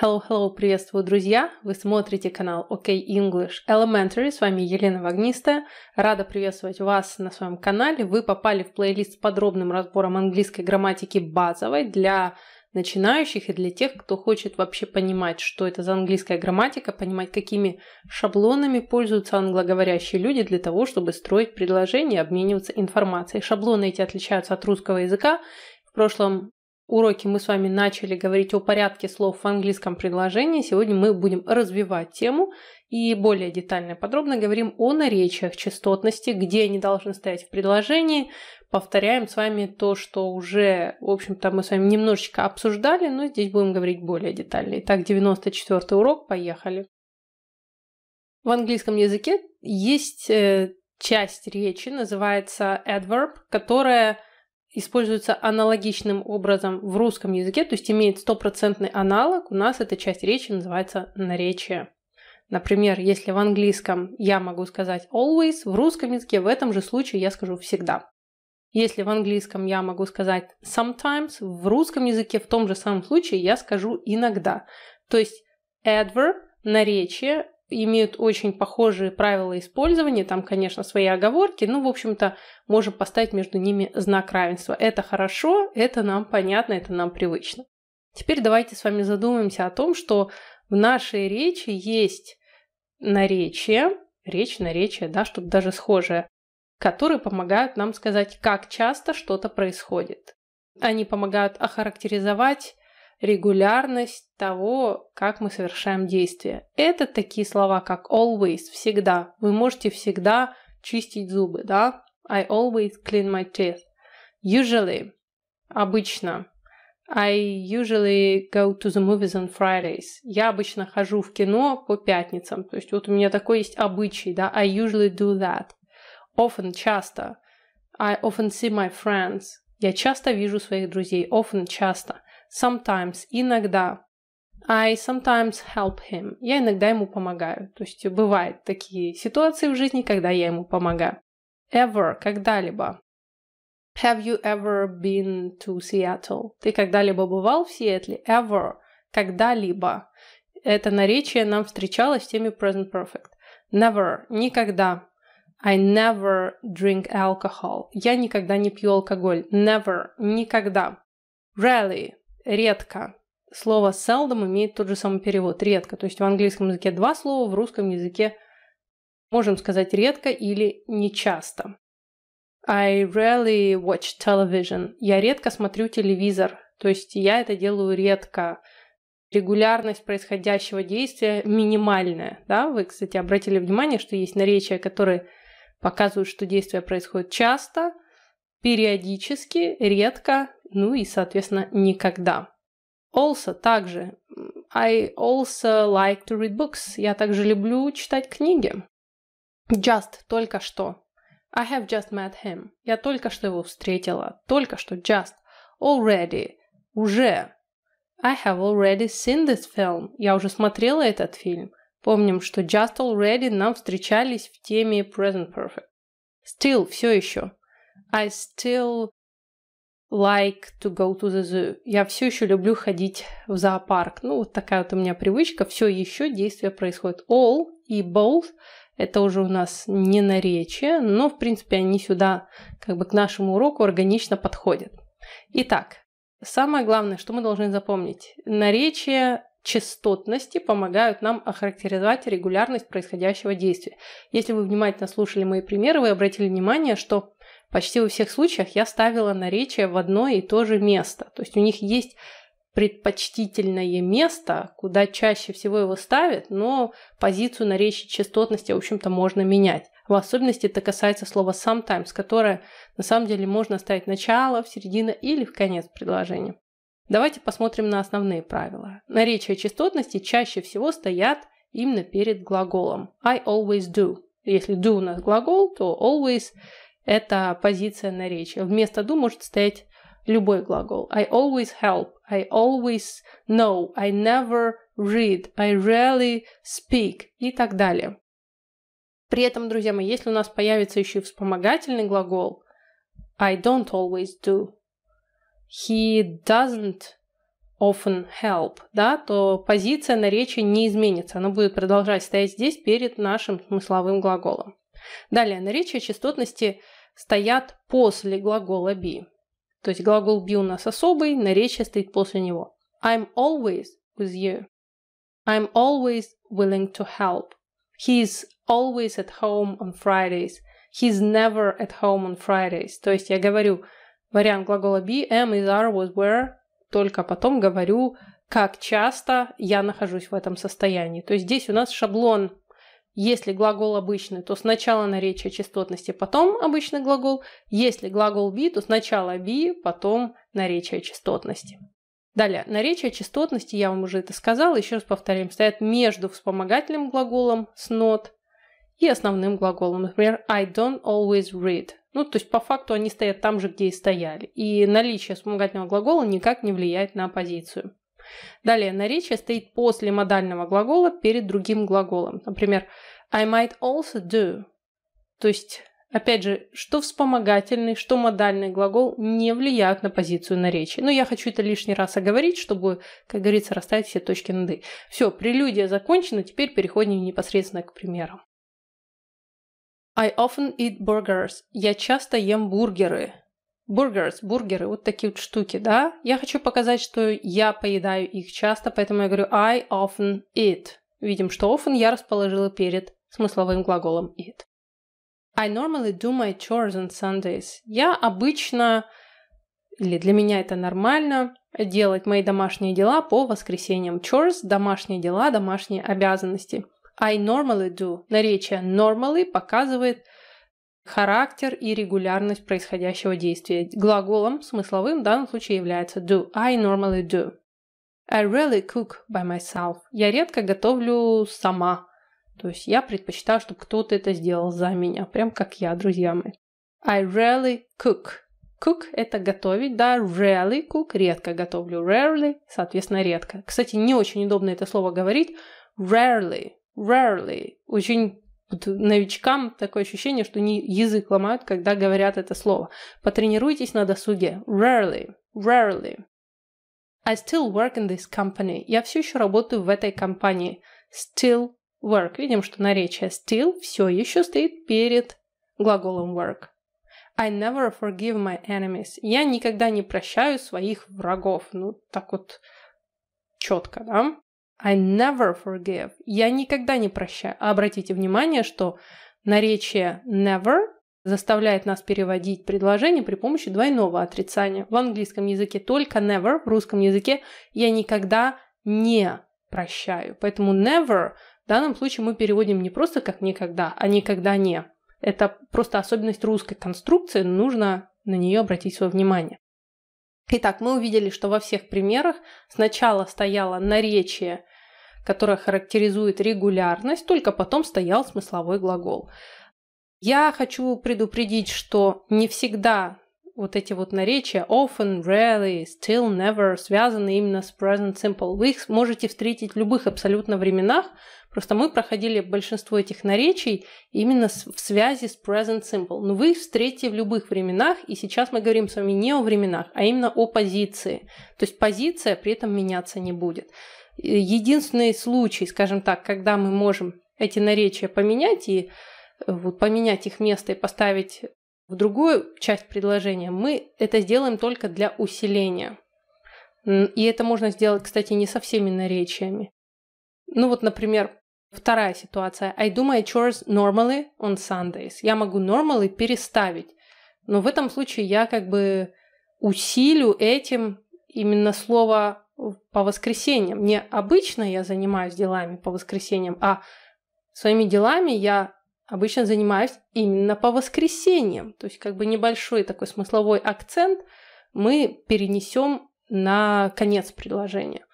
Hello, hello, приветствую, друзья! Вы смотрите канал OK English Elementary, с вами Елена Вагнистая. Рада приветствовать вас на своем канале. Вы попали в плейлист с подробным разбором английской грамматики базовой для начинающих и для тех, кто хочет вообще понимать, что это за английская грамматика, понимать, какими шаблонами пользуются англоговорящие люди для того, чтобы строить предложения обмениваться информацией. Шаблоны эти отличаются от русского языка, в прошлом уроке мы с вами начали говорить о порядке слов в английском предложении. Сегодня мы будем развивать тему и более детально и подробно говорим о наречиях, частотности, где они должны стоять в предложении. Повторяем с вами то, что уже, в общем-то, мы с вами немножечко обсуждали, но здесь будем говорить более детально. Итак, 94 урок, поехали. В английском языке есть э, часть речи, называется adverb, которая используется аналогичным образом в русском языке, то есть имеет стопроцентный аналог, у нас эта часть речи называется наречие. Например, если в английском я могу сказать always, в русском языке в этом же случае я скажу всегда. Если в английском я могу сказать sometimes, в русском языке в том же самом случае я скажу иногда. То есть adverb, наречие имеют очень похожие правила использования, там, конечно, свои оговорки, но, ну, в общем-то, можем поставить между ними знак равенства. Это хорошо, это нам понятно, это нам привычно. Теперь давайте с вами задумаемся о том, что в нашей речи есть наречие, речь, наречие, да, что-то даже схожее, которые помогают нам сказать, как часто что-то происходит. Они помогают охарактеризовать регулярность того, как мы совершаем действия. Это такие слова, как always, всегда. Вы можете всегда чистить зубы, да? I always clean my teeth. Usually, обычно. I usually go to the movies on Fridays. Я обычно хожу в кино по пятницам. То есть вот у меня такой есть обычай, да? I usually do that. Often, часто. I often see my friends. Я часто вижу своих друзей. Often, часто sometimes, иногда. I sometimes help him. Я иногда ему помогаю. То есть бывают такие ситуации в жизни, когда я ему помогаю. Ever, когда-либо. Have you ever been to Seattle? Ты когда-либо бывал в Сиэтле? Ever, когда-либо. Это наречие нам встречалось в теме present perfect. Never, никогда. I never drink alcohol. Я никогда не пью алкоголь. Never, никогда. Rarely, редко. Слово seldom имеет тот же самый перевод – редко. То есть в английском языке два слова, в русском языке можем сказать редко или нечасто. I rarely watch television. Я редко смотрю телевизор. То есть я это делаю редко. Регулярность происходящего действия минимальная. Да? Вы, кстати, обратили внимание, что есть наречия, которые показывают, что действие происходит часто, периодически, редко, ну и, соответственно, никогда. Also также. I also like to read books. Я также люблю читать книги. Just только что. I have just met him. Я только что его встретила. Только что just. Already. Уже. I have already seen this film. Я уже смотрела этот фильм. Помним, что just already нам встречались в теме present perfect. Still все еще. I still like to go to the zoo. Я все еще люблю ходить в зоопарк. Ну, вот такая вот у меня привычка. Все еще действие происходит. All и both – это уже у нас не наречие, но, в принципе, они сюда, как бы к нашему уроку, органично подходят. Итак, самое главное, что мы должны запомнить. Наречие частотности помогают нам охарактеризовать регулярность происходящего действия. Если вы внимательно слушали мои примеры, вы обратили внимание, что почти во всех случаях я ставила наречие в одно и то же место. То есть у них есть предпочтительное место, куда чаще всего его ставят, но позицию наречия частотности, в общем-то, можно менять. В особенности это касается слова sometimes, которое на самом деле можно ставить начало, в середину или в конец предложения. Давайте посмотрим на основные правила. Наречия частотности чаще всего стоят именно перед глаголом. I always do. Если do у нас глагол, то always это позиция на речи. Вместо do может стоять любой глагол. I always help, I always know, I never read, I rarely speak и так далее. При этом, друзья мои, если у нас появится еще вспомогательный глагол I don't always do, he doesn't often help, да, то позиция на речи не изменится. Она будет продолжать стоять здесь перед нашим смысловым глаголом. Далее, наречие частотности – стоят после глагола be. То есть глагол be у нас особый, наречие стоит после него. I'm always with you. I'm always willing to help. He's always at home on Fridays. He's never at home on Fridays. То есть я говорю вариант глагола be, am, is, are, was, were, только потом говорю, как часто я нахожусь в этом состоянии. То есть здесь у нас шаблон если глагол обычный, то сначала наречие частотности, потом обычный глагол. Если глагол be, то сначала be, потом наречие частотности. Далее, наречие частотности, я вам уже это сказала, еще раз повторим, стоят между вспомогательным глаголом с not и основным глаголом. Например, I don't always read. Ну, то есть по факту они стоят там же, где и стояли. И наличие вспомогательного глагола никак не влияет на позицию. Далее, наречие стоит после модального глагола перед другим глаголом. Например, I might also do. То есть, опять же, что вспомогательный, что модальный глагол не влияют на позицию наречия. Но я хочу это лишний раз оговорить, чтобы, как говорится, расставить все точки над «и». Все, прелюдия закончена, теперь переходим непосредственно к примерам. I often eat burgers. Я часто ем бургеры бургерс, бургеры, вот такие вот штуки, да. Я хочу показать, что я поедаю их часто, поэтому я говорю I often eat. Видим, что often я расположила перед смысловым глаголом eat. I normally do my chores on Sundays. Я обычно, или для меня это нормально, делать мои домашние дела по воскресеньям. Chores – домашние дела, домашние обязанности. I normally do. Наречие normally показывает – характер и регулярность происходящего действия. Глаголом смысловым в данном случае является do. I normally do. I rarely cook by myself. Я редко готовлю сама. То есть я предпочитаю, чтобы кто-то это сделал за меня, прям как я, друзья мои. I rarely cook. Cook – это готовить, да, rarely cook – редко готовлю, rarely – соответственно, редко. Кстати, не очень удобно это слово говорить, rarely, rarely, очень вот новичкам такое ощущение, что не язык ломают, когда говорят это слово. Потренируйтесь на досуге. Rarely, rarely. I still work in this company. Я все еще работаю в этой компании. Still work. Видим, что наречие still все еще стоит перед глаголом work. I never forgive my enemies. Я никогда не прощаю своих врагов. Ну, так вот четко, да? I never forgive. Я никогда не прощаю. А обратите внимание, что наречие never заставляет нас переводить предложение при помощи двойного отрицания. В английском языке только never, в русском языке я никогда не прощаю. Поэтому never в данном случае мы переводим не просто как никогда, а никогда не. Это просто особенность русской конструкции, нужно на нее обратить свое внимание. Итак, мы увидели, что во всех примерах сначала стояло наречие, которое характеризует регулярность, только потом стоял смысловой глагол. Я хочу предупредить, что не всегда вот эти вот наречия often, rarely, still, never связаны именно с present simple. Вы их можете встретить в любых абсолютно временах, Просто мы проходили большинство этих наречий именно в связи с present simple. Но вы их встретите в любых временах, и сейчас мы говорим с вами не о временах, а именно о позиции. То есть позиция при этом меняться не будет. Единственный случай, скажем так, когда мы можем эти наречия поменять и э, вот, поменять их место и поставить в другую часть предложения, мы это сделаем только для усиления. И это можно сделать, кстати, не со всеми наречиями. Ну вот, например, Вторая ситуация. I do my chores normally on Sundays. Я могу normally переставить. Но в этом случае я как бы усилю этим именно слово по воскресеньям. Не обычно я занимаюсь делами по воскресеньям, а своими делами я обычно занимаюсь именно по воскресеньям. То есть как бы небольшой такой смысловой акцент мы перенесем на конец предложения.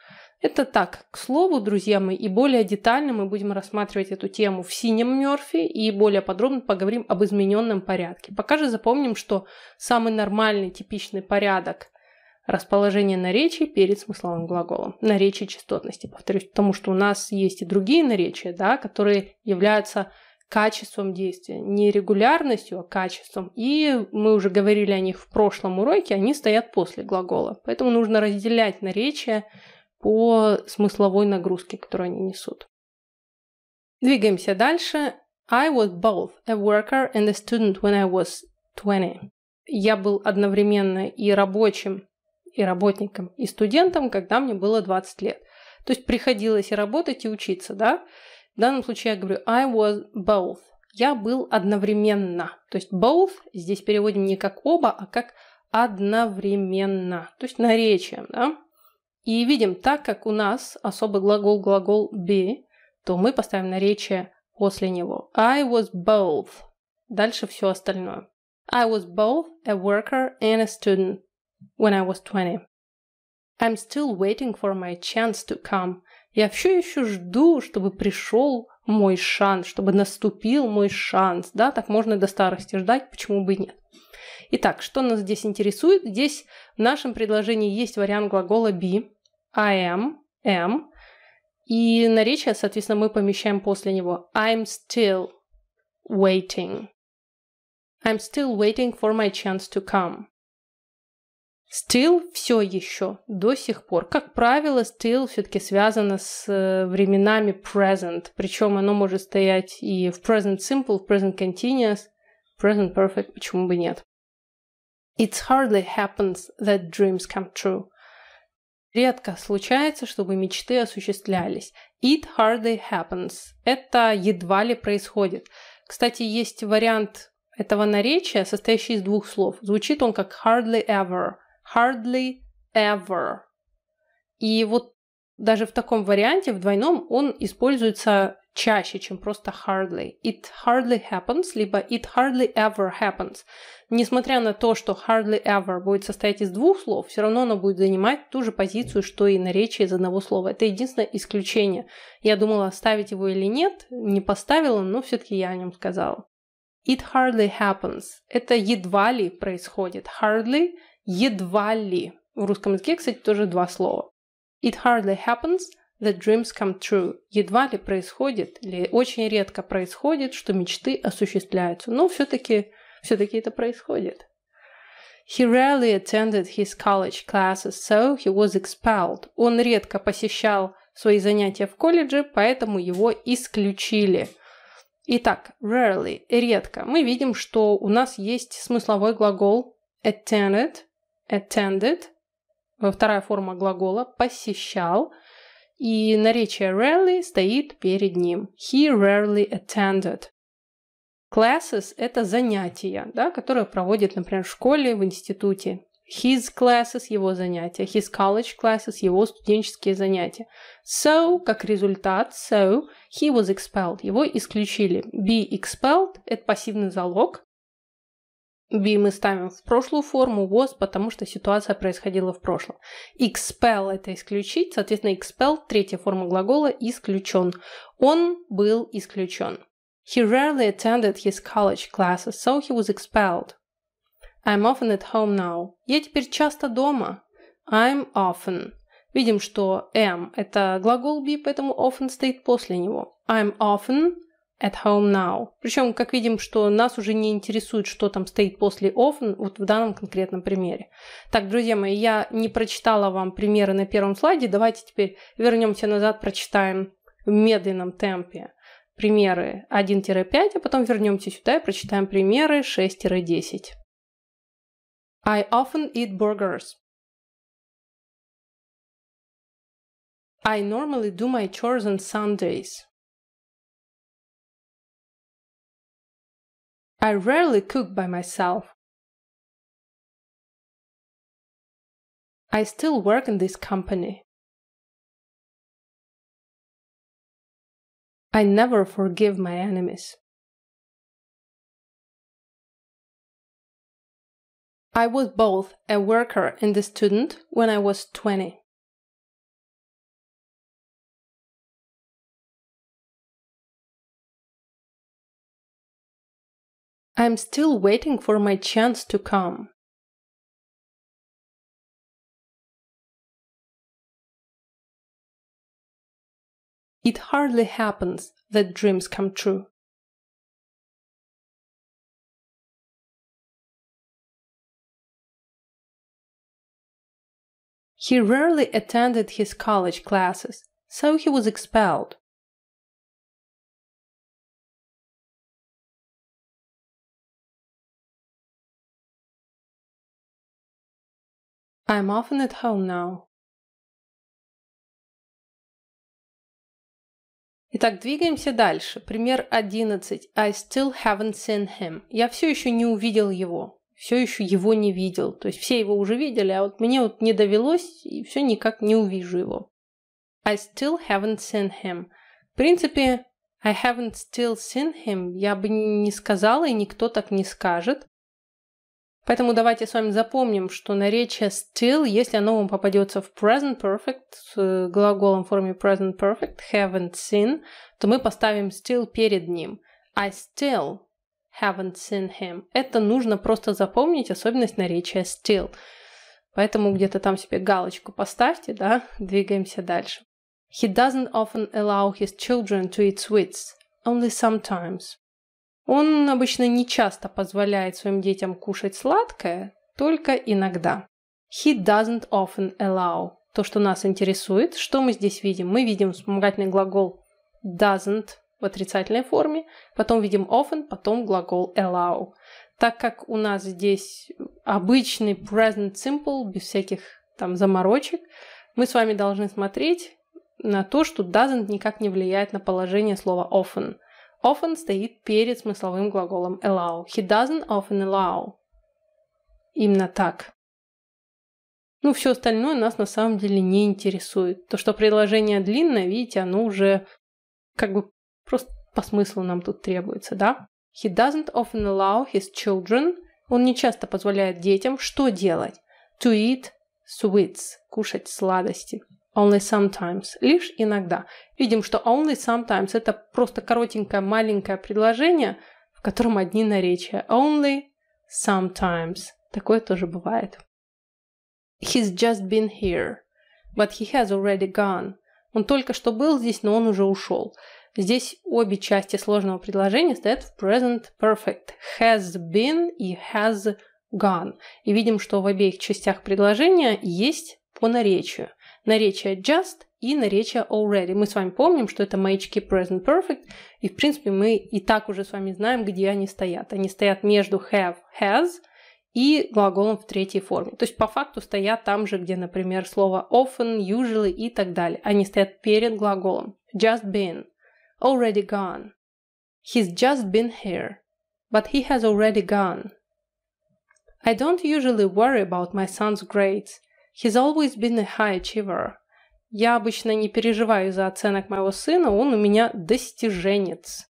Это так, к слову, друзья мои, и более детально мы будем рассматривать эту тему в синем Мёрфи и более подробно поговорим об измененном порядке. Пока же запомним, что самый нормальный типичный порядок расположения наречий перед смысловым глаголом, наречий частотности, повторюсь, потому что у нас есть и другие наречия, да, которые являются качеством действия, не регулярностью, а качеством. И мы уже говорили о них в прошлом уроке, они стоят после глагола. Поэтому нужно разделять наречия по смысловой нагрузке, которую они несут. Двигаемся дальше. I was both a worker and a student when I was 20. Я был одновременно и рабочим, и работником, и студентом, когда мне было 20 лет. То есть приходилось и работать, и учиться, да? В данном случае я говорю I was both. Я был одновременно. То есть both здесь переводим не как оба, а как одновременно. То есть наречием, да? И видим, так как у нас особый глагол глагол be, то мы поставим наречие после него. I was both. Дальше все остальное. I was both a worker and a student when I was 20. I'm still waiting for my chance to come. Я все еще жду, чтобы пришел мой шанс, чтобы наступил мой шанс. Да, так можно до старости ждать, почему бы и нет. Итак, что нас здесь интересует? Здесь в нашем предложении есть вариант глагола be, am, am. И наречие, соответственно, мы помещаем после него. I'm still waiting. I'm still waiting for my chance to come. Still все еще, до сих пор. Как правило, still все-таки связано с временами present. Причем оно может стоять и в present simple, в present continuous, present perfect, почему бы нет. It hardly happens that dreams come true. Редко случается, чтобы мечты осуществлялись. It hardly happens. Это едва ли происходит. Кстати, есть вариант этого наречия, состоящий из двух слов. Звучит он как hardly ever. Hardly ever. И вот даже в таком варианте, в двойном, он используется чаще, чем просто hardly. It hardly happens, либо it hardly ever happens. Несмотря на то, что hardly ever будет состоять из двух слов, все равно оно будет занимать ту же позицию, что и наречие из одного слова. Это единственное исключение. Я думала, оставить его или нет, не поставила, но все-таки я о нем сказала. It hardly happens. Это едва ли происходит. Hardly – едва ли. В русском языке, кстати, тоже два слова. It hardly happens – The Dreams Come True. Едва ли происходит, или очень редко происходит, что мечты осуществляются. Но все-таки все это происходит. He rarely attended his college classes, so he was expelled. Он редко посещал свои занятия в колледже, поэтому его исключили. Итак, rarely – редко. Мы видим, что у нас есть смысловой глагол attended, attended, вторая форма глагола – посещал – и наречие rarely стоит перед ним. He rarely attended. Classes – это занятия, да, которые проводит, например, в школе, в институте. His classes – его занятия. His college classes – его студенческие занятия. So, как результат, so, he was expelled. Его исключили. Be expelled – это пассивный залог. B мы ставим в прошлую форму, was, потому что ситуация происходила в прошлом. Expel – это исключить, соответственно, expel – третья форма глагола «исключен». Он был исключен. He rarely attended his college classes, so he was expelled. I'm often at home now. Я теперь часто дома. I'm often. Видим, что am – это глагол be, поэтому often стоит после него. I'm often at home now. Причем, как видим, что нас уже не интересует, что там стоит после often. вот в данном конкретном примере. Так, друзья мои, я не прочитала вам примеры на первом слайде, давайте теперь вернемся назад, прочитаем в медленном темпе примеры 1-5, а потом вернемся сюда и прочитаем примеры 6-10. I often eat burgers. I normally do my chores on Sundays. I rarely cook by myself. I still work in this company. I never forgive my enemies. I was both a worker and a student when I was 20. I'm still waiting for my chance to come. It hardly happens that dreams come true. He rarely attended his college classes, so he was expelled. I'm often at home now. Итак, двигаемся дальше. Пример 11. I still haven't seen him. Я все еще не увидел его. Все еще его не видел. То есть все его уже видели, а вот мне вот не довелось, и все никак не увижу его. I still haven't seen him. В принципе, I haven't still seen him я бы не сказала, и никто так не скажет. Поэтому давайте с вами запомним, что наречие still, если оно вам попадется в present perfect, с э, глаголом в форме present perfect, haven't seen, то мы поставим still перед ним. I а still haven't seen him. Это нужно просто запомнить особенность наречия still. Поэтому где-то там себе галочку поставьте, да, двигаемся дальше. He doesn't often allow his children to eat sweets, only sometimes. Он обычно не часто позволяет своим детям кушать сладкое, только иногда. He doesn't often allow. То, что нас интересует, что мы здесь видим? Мы видим вспомогательный глагол doesn't в отрицательной форме, потом видим often, потом глагол allow. Так как у нас здесь обычный present simple, без всяких там заморочек, мы с вами должны смотреть на то, что doesn't никак не влияет на положение слова often. Often стоит перед смысловым глаголом allow. He doesn't often allow. Именно так. Ну, все остальное нас на самом деле не интересует. То, что предложение длинное, видите, оно уже как бы просто по смыслу нам тут требуется, да? He doesn't often allow his children. Он не часто позволяет детям что делать? To eat sweets, кушать сладости. Only sometimes. Лишь иногда. Видим, что only sometimes – это просто коротенькое маленькое предложение, в котором одни наречия. Only sometimes. Такое тоже бывает. He's just been here, but he has already gone. Он только что был здесь, но он уже ушел. Здесь обе части сложного предложения стоят в present perfect. Has been и has gone. И видим, что в обеих частях предложения есть по наречию наречия just и наречия already. Мы с вами помним, что это маячки present perfect, и в принципе мы и так уже с вами знаем, где они стоят. Они стоят между have, has и глаголом в третьей форме. То есть по факту стоят там же, где, например, слово often, usually и так далее. Они стоят перед глаголом. Just been, already gone. He's just been here, but he has already gone. I don't usually worry about my son's grades – He's always been a high achiever. Я обычно не переживаю за оценок моего сына, он у меня достиженец.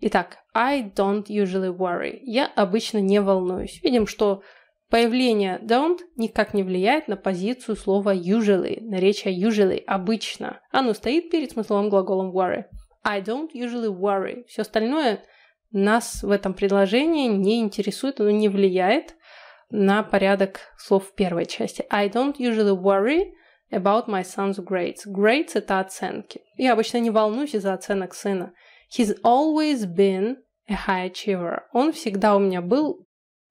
Итак, I don't usually worry. Я обычно не волнуюсь. Видим, что появление don't никак не влияет на позицию слова usually, наречие usually, обычно. Оно стоит перед смысловым глаголом worry. I don't usually worry. Все остальное нас в этом предложении не интересует, оно не влияет на порядок слов в первой части. I don't usually worry about my son's grades. Grades – это оценки. Я обычно не волнуюсь из-за оценок сына. He's always been a high achiever. Он всегда у меня был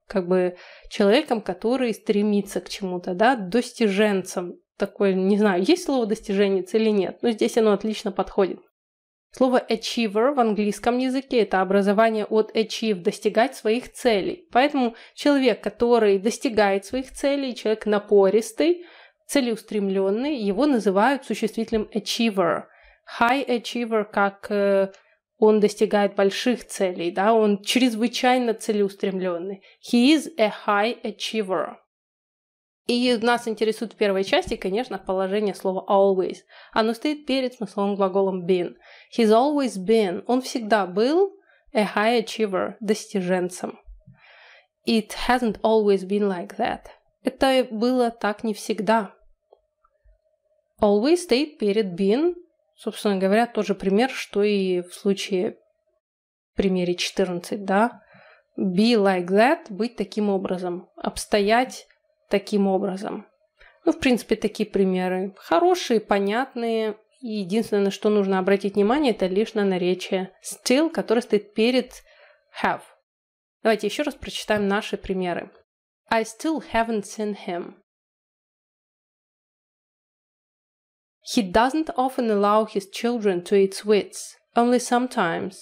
как бы человеком, который стремится к чему-то, да, достиженцем. Такое, не знаю, есть слово достиженец или нет, но здесь оно отлично подходит. Слово achiever в английском языке – это образование от achieve – достигать своих целей. Поэтому человек, который достигает своих целей, человек напористый, целеустремленный, его называют существительным achiever. High achiever как э, он достигает больших целей, да, он чрезвычайно целеустремленный. He is a high achiever. И нас интересует в первой части, конечно, положение слова always. Оно стоит перед смысловым глаголом been. He's always been. Он всегда был a high achiever, достиженцем. It hasn't always been like that. Это было так не всегда. Always стоит перед been. Собственно говоря, тот же пример, что и в случае в примере 14, да? Be like that, быть таким образом, обстоять таким образом. Ну, в принципе, такие примеры. Хорошие, понятные. И единственное, на что нужно обратить внимание, это лишь на наречие still, которое стоит перед have. Давайте еще раз прочитаем наши примеры. I still haven't seen him. He doesn't often allow his children to eat sweets, only sometimes.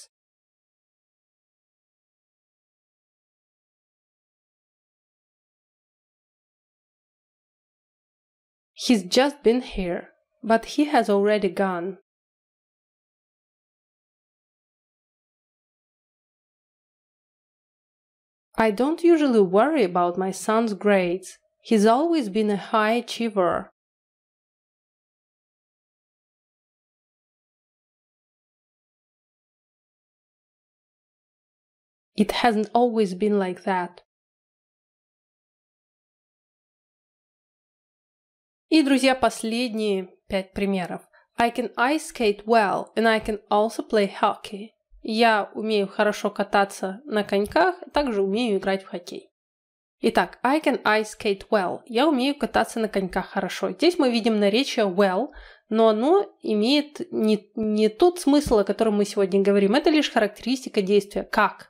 He's just been here, but he has already gone. I don't usually worry about my son's grades. He's always been a high achiever. It hasn't always been like that. И, друзья, последние пять примеров. I can ice skate well, and I can also play hockey. Я умею хорошо кататься на коньках, также умею играть в хоккей. Итак, I can ice skate well. Я умею кататься на коньках хорошо. Здесь мы видим наречие well, но оно имеет не, не тот смысл, о котором мы сегодня говорим. Это лишь характеристика действия. Как?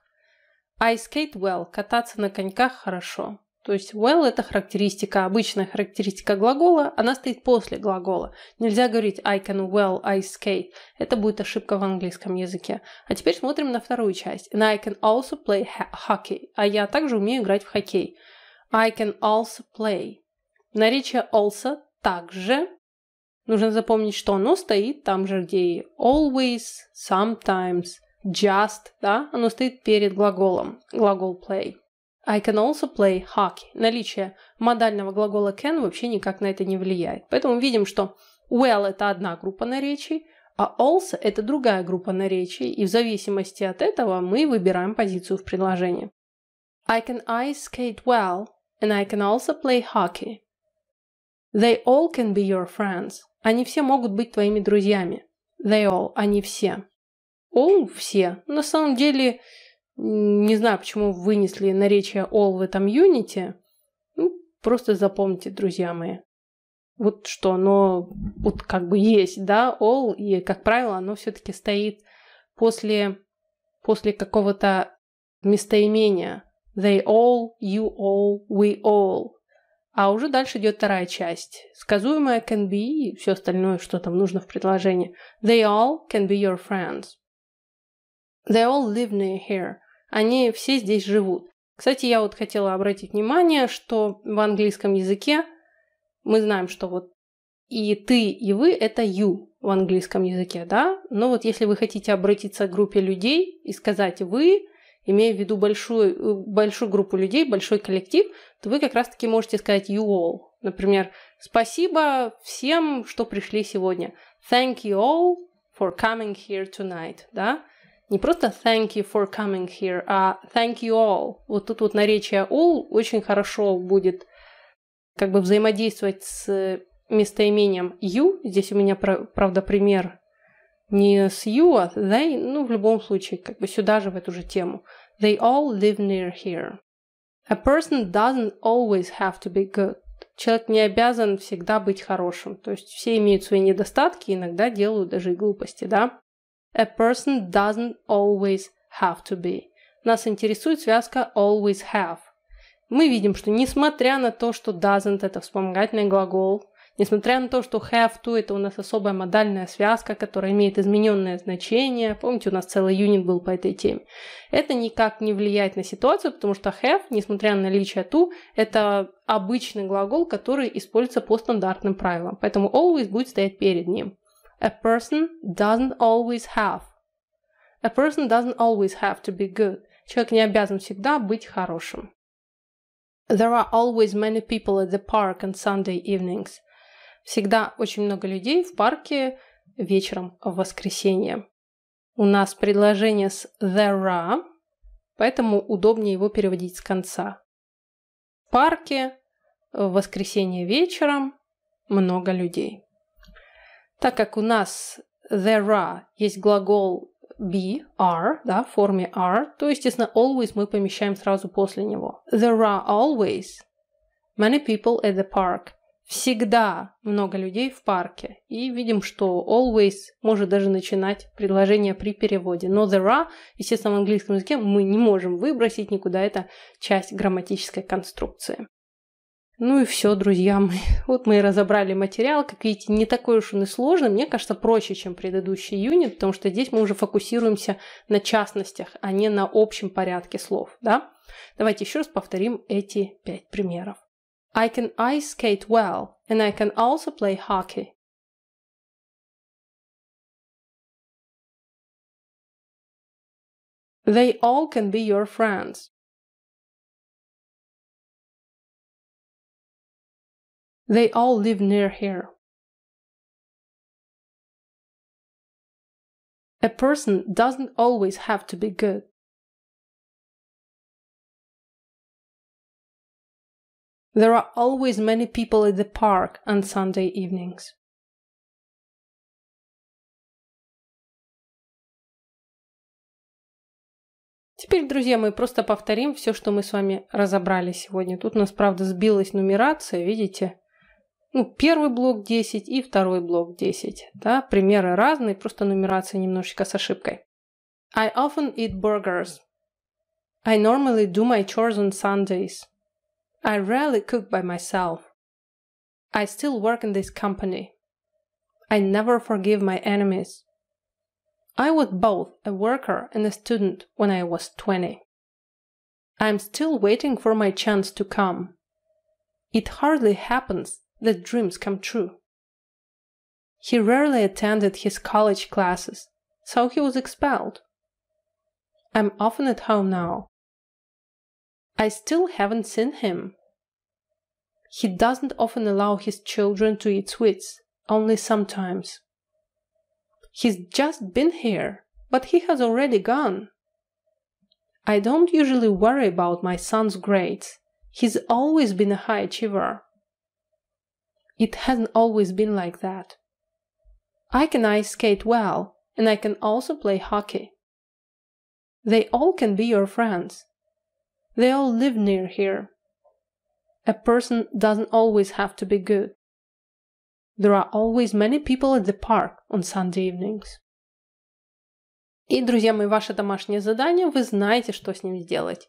I skate well. Кататься на коньках хорошо. То есть well – это характеристика, обычная характеристика глагола, она стоит после глагола. Нельзя говорить I can well, I skate. Это будет ошибка в английском языке. А теперь смотрим на вторую часть. And I can also play hockey. А я также умею играть в хоккей. I can also play. Наречие also также. Нужно запомнить, что оно стоит там же, где и always, sometimes, just, да, оно стоит перед глаголом, глагол play. I can also play hockey. Наличие модального глагола can вообще никак на это не влияет. Поэтому видим, что well – это одна группа наречий, а also – это другая группа наречий, и в зависимости от этого мы выбираем позицию в предложении. I can ice skate well, and I can also play hockey. They all can be your friends. Они все могут быть твоими друзьями. They all – они все. All – все. На самом деле, не знаю, почему вынесли наречие all в этом юните. Ну, просто запомните, друзья мои. Вот что Но вот как бы есть, да, all, и, как правило, оно все таки стоит после, после какого-то местоимения. They all, you all, we all. А уже дальше идет вторая часть. Сказуемое can be и все остальное, что там нужно в предложении. They all can be your friends. They all live near here они все здесь живут. Кстати, я вот хотела обратить внимание, что в английском языке мы знаем, что вот и ты, и вы – это you в английском языке, да? Но вот если вы хотите обратиться к группе людей и сказать «вы», имея в виду большую, э, большую группу людей, большой коллектив, то вы как раз-таки можете сказать you all. Например, спасибо всем, что пришли сегодня. Thank you all for coming here tonight. Да? не просто thank you for coming here, а thank you all. Вот тут вот наречие all очень хорошо будет как бы взаимодействовать с местоимением you. Здесь у меня, правда, пример не с you, а they, ну, в любом случае, как бы сюда же, в эту же тему. They all live near here. A person doesn't always have to be good. Человек не обязан всегда быть хорошим. То есть все имеют свои недостатки, иногда делают даже и глупости, да? A person doesn't always have to be. Нас интересует связка always have. Мы видим, что несмотря на то, что doesn't – это вспомогательный глагол, несмотря на то, что have to – это у нас особая модальная связка, которая имеет измененное значение, помните, у нас целый юнит был по этой теме, это никак не влияет на ситуацию, потому что have, несмотря на наличие to, это обычный глагол, который используется по стандартным правилам, поэтому always будет стоять перед ним. A person doesn't always have. A person doesn't always have to be good. Человек не обязан всегда быть хорошим. There are always many people at the park on Sunday evenings. Всегда очень много людей в парке вечером в воскресенье. У нас предложение с there are, поэтому удобнее его переводить с конца. В парке в воскресенье вечером много людей. Так как у нас there are есть глагол be, are, да, в форме are, то, естественно, always мы помещаем сразу после него. There are always many people at the park. Всегда много людей в парке. И видим, что always может даже начинать предложение при переводе. Но there are, естественно, в английском языке мы не можем выбросить никуда. Это часть грамматической конструкции. Ну и все, друзья мои. Вот мы и разобрали материал. Как видите, не такой уж он и сложный. Мне кажется, проще, чем предыдущий юнит, потому что здесь мы уже фокусируемся на частностях, а не на общем порядке слов. Да? Давайте еще раз повторим эти пять примеров. I can ice skate well, and I can also play hockey. They all can be your friends. They all live near here. A person doesn't always have to be good. There are always many people at the park on Sunday evenings. Теперь, друзья мы просто повторим все, что мы с вами разобрали сегодня. Тут у нас, правда, сбилась нумерация, видите? ну, первый блок 10 и второй блок 10. Да? Примеры разные, просто нумерация немножечко с ошибкой. I often eat burgers. I normally do my chores on Sundays. I rarely cook by myself. I still work in this company. I never forgive my enemies. I was both a worker and a student when I was 20. I'm still waiting for my chance to come. It hardly happens that dreams come true. He rarely attended his college classes, so he was expelled. I'm often at home now. I still haven't seen him. He doesn't often allow his children to eat sweets, only sometimes. He's just been here, but he has already gone. I don't usually worry about my son's grades. He's always been a high achiever. It hasn't always been like that. I can ice skate well, and I can also play hockey. They all can be your friends. They all live near here. A person doesn't always have to be good. There are always many people at the park on Sunday evenings. И, друзья мои, ваше домашнее задание, вы знаете, что с ним сделать.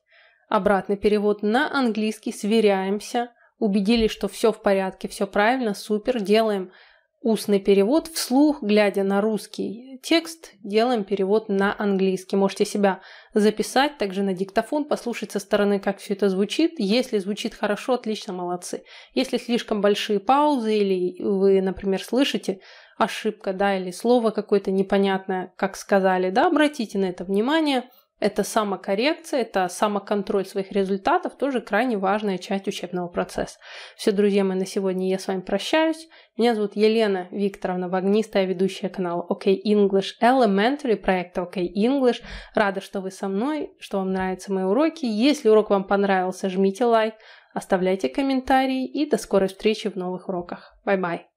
Обратный перевод на английский, сверяемся. убедились, что все в порядке, все правильно, супер, делаем устный перевод вслух, глядя на русский текст, делаем перевод на английский. Можете себя записать, также на диктофон, послушать со стороны, как все это звучит. Если звучит хорошо, отлично, молодцы. Если слишком большие паузы или вы, например, слышите ошибка, да, или слово какое-то непонятное, как сказали, да, обратите на это внимание – это самокоррекция, это самоконтроль своих результатов, тоже крайне важная часть учебного процесса. Все, друзья мои, на сегодня я с вами прощаюсь. Меня зовут Елена Викторовна Вагнистая, ведущая канала OK English Elementary, проекта OK English. Рада, что вы со мной, что вам нравятся мои уроки. Если урок вам понравился, жмите лайк, оставляйте комментарии и до скорой встречи в новых уроках. Bye bye.